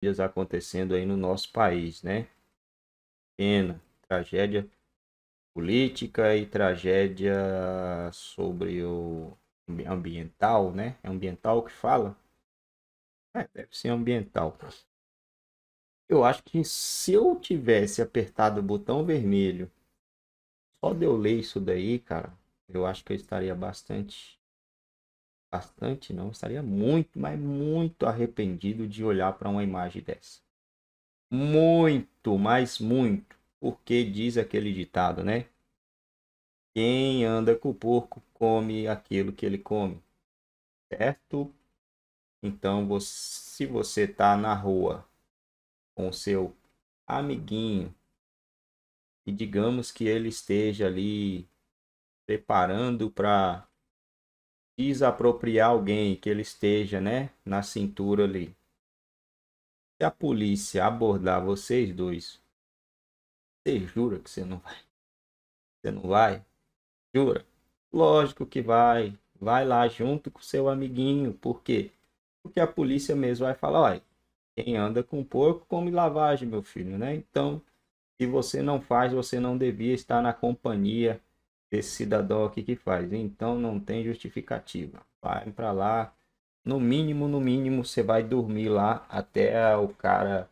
tragédias acontecendo aí no nosso país, né? Pena, tragédia política e tragédia sobre o ambiental, né? É ambiental que fala? É, deve ser ambiental. Eu acho que se eu tivesse apertado o botão vermelho, só de eu ler isso daí, cara, eu acho que eu estaria bastante bastante, não, estaria muito, mas muito arrependido de olhar para uma imagem dessa. Muito, mas muito. Porque diz aquele ditado, né? Quem anda com o porco come aquilo que ele come, certo? Então, você, se você está na rua com seu amiguinho e digamos que ele esteja ali preparando para desapropriar alguém que ele esteja, né, na cintura ali. Se a polícia abordar vocês dois, você jura que você não vai? Você não vai? Jura? Lógico que vai. Vai lá junto com seu amiguinho. Por quê? Porque a polícia mesmo vai falar, olha, quem anda com porco come lavagem, meu filho, né? Então, se você não faz, você não devia estar na companhia esse cidadão aqui que faz. Então não tem justificativa. Vai para lá. No mínimo, no mínimo, você vai dormir lá até o cara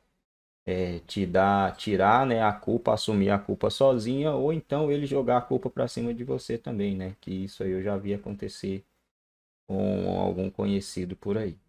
é, te dar, tirar né, a culpa, assumir a culpa sozinha, ou então ele jogar a culpa para cima de você também, né? Que isso aí eu já vi acontecer com algum conhecido por aí.